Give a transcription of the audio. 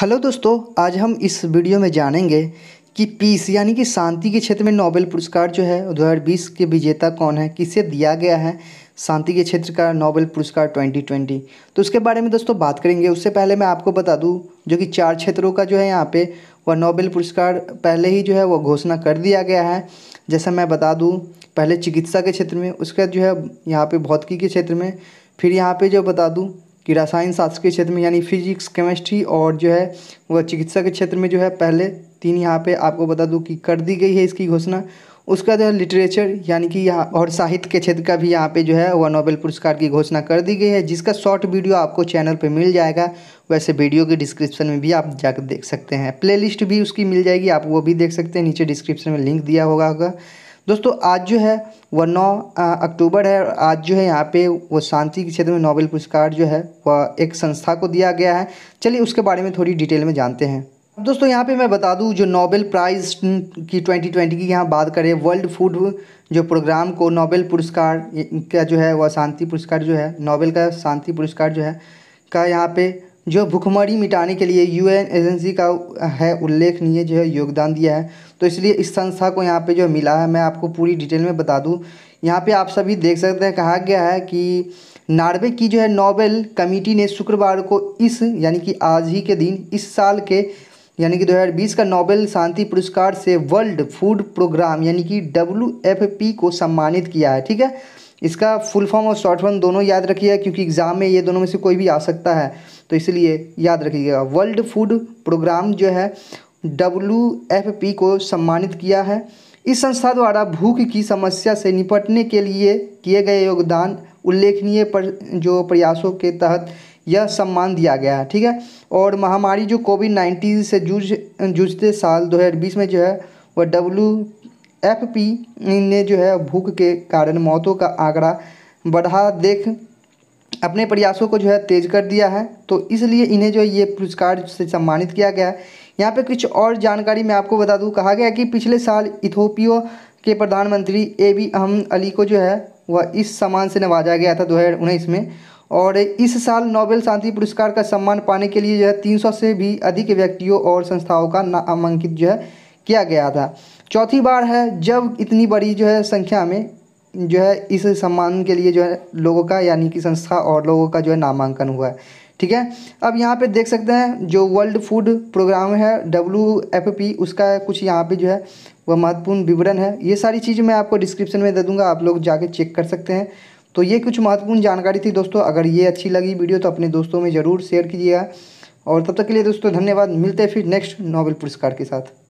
hello दोस्तों आज हम इस वीडियो में जानेंगे कि पीस यानी कि शांति के क्षेत्र में नोबेल पुरस्कार जो है 2020 के विजेता कौन है किसे दिया गया है शांति के क्षेत्र का नोबेल पुरस्कार 2020 तो उसके बारे में दोस्तों बात करेंगे उससे पहले मैं आपको बता दूं जो कि चार क्षेत्रों का जो है यहाँ पे वह नोबेल पुरस्कार पहले ही जो है वह घोषणा कर दिया गया है जैसा मैं बता दूँ पहले चिकित्सा के क्षेत्र में उसके जो है यहाँ पर भौतिकी के क्षेत्र में फिर यहाँ पर जो बता दूँ कि रसायन शास्त्र के क्षेत्र में यानी फिजिक्स केमिस्ट्री और जो है वह चिकित्सा के क्षेत्र में जो है पहले तीन यहाँ पे आपको बता दूँ कि कर दी गई है इसकी घोषणा उसका जो है लिटरेचर यानी कि यहाँ और साहित्य के क्षेत्र का भी यहाँ पे जो है वह नोबेल पुरस्कार की घोषणा कर दी गई है जिसका शॉर्ट वीडियो आपको चैनल पे मिल जाएगा वैसे वीडियो के डिस्क्रिप्शन में भी आप जाकर देख सकते हैं प्लेलिस्ट भी उसकी मिल जाएगी आप वो भी देख सकते हैं नीचे डिस्क्रिप्शन में लिंक दिया होगा होगा दोस्तों आज जो है वह नौ अक्टूबर है आज जो है यहाँ पे वो शांति के क्षेत्र में नोबेल पुरस्कार जो है वह एक संस्था को दिया गया है चलिए उसके बारे में थोड़ी डिटेल में जानते हैं दोस्तों यहाँ पे मैं बता दूँ जो नोबेल प्राइज़ की 2020 की यहाँ बात करें वर्ल्ड फूड जो प्रोग्राम को नोबेल पुरस्कार का जो है वह शांति पुरस्कार जो है नोबेल का शांति पुरस्कार जो है का यहाँ पे जो भुखमरी मिटाने के लिए यूएन एजेंसी का है उल्लेखनीय जो है योगदान दिया है तो इसलिए इस संस्था को यहाँ पे जो मिला है मैं आपको पूरी डिटेल में बता दूँ यहाँ पे आप सभी देख सकते हैं कहा गया है कि नार्वे की जो है नोबेल कमेटी ने शुक्रवार को इस यानी कि आज ही के दिन इस साल के यानी कि 2020 का नोबेल शांति पुरस्कार से वर्ल्ड फूड प्रोग्राम यानी कि डब्ल्यू को सम्मानित किया है ठीक है इसका फुल फॉर्म और शॉर्ट फॉर्म दोनों याद रखिएगा क्योंकि एग्ज़ाम में ये दोनों में से कोई भी आ सकता है तो इसलिए याद रखिएगा वर्ल्ड फूड प्रोग्राम जो है डब्ल्यू एफ पी को सम्मानित किया है इस संस्था द्वारा भूख की समस्या से निपटने के लिए किए गए योगदान उल्लेखनीय पर जो प्रयासों के तहत यह सम्मान दिया गया है ठीक है और महामारी जो कोविड नाइन्टीन से जूझ जूझते साल 2020 में जो है वह डब्ल्यू एफ पी ने जो है भूख के कारण मौतों का आंकड़ा बढ़ा देख अपने प्रयासों को जो है तेज कर दिया है तो इसलिए इन्हें जो है ये पुरस्कार से सम्मानित किया गया है यहाँ पे कुछ और जानकारी मैं आपको बता दूँ कहा गया कि पिछले साल इथोपियो के प्रधानमंत्री ए बी अहम अली को जो है वह इस सम्मान से नवाजा गया था दो में और इस साल नोबेल शांति पुरस्कार का सम्मान पाने के लिए जो है सौ से भी अधिक व्यक्तियों और संस्थाओं का नामांकित जो है किया गया था चौथी बार है जब इतनी बड़ी जो है संख्या में जो है इस सम्मान के लिए जो है लोगों का यानी कि संस्था और लोगों का जो है नामांकन हुआ है ठीक है अब यहाँ पे देख सकते हैं जो वर्ल्ड फूड प्रोग्राम है डब्ल्यू एफ पी उसका कुछ यहाँ पे जो है वह महत्वपूर्ण विवरण है ये सारी चीज़ मैं आपको डिस्क्रिप्शन में दे दूँगा आप लोग जाके चेक कर सकते हैं तो ये कुछ महत्वपूर्ण जानकारी थी दोस्तों अगर ये अच्छी लगी वीडियो तो अपने दोस्तों में ज़रूर शेयर कीजिएगा और तब तक के लिए दोस्तों धन्यवाद मिलते हैं फिर नेक्स्ट नोबेल पुरस्कार के साथ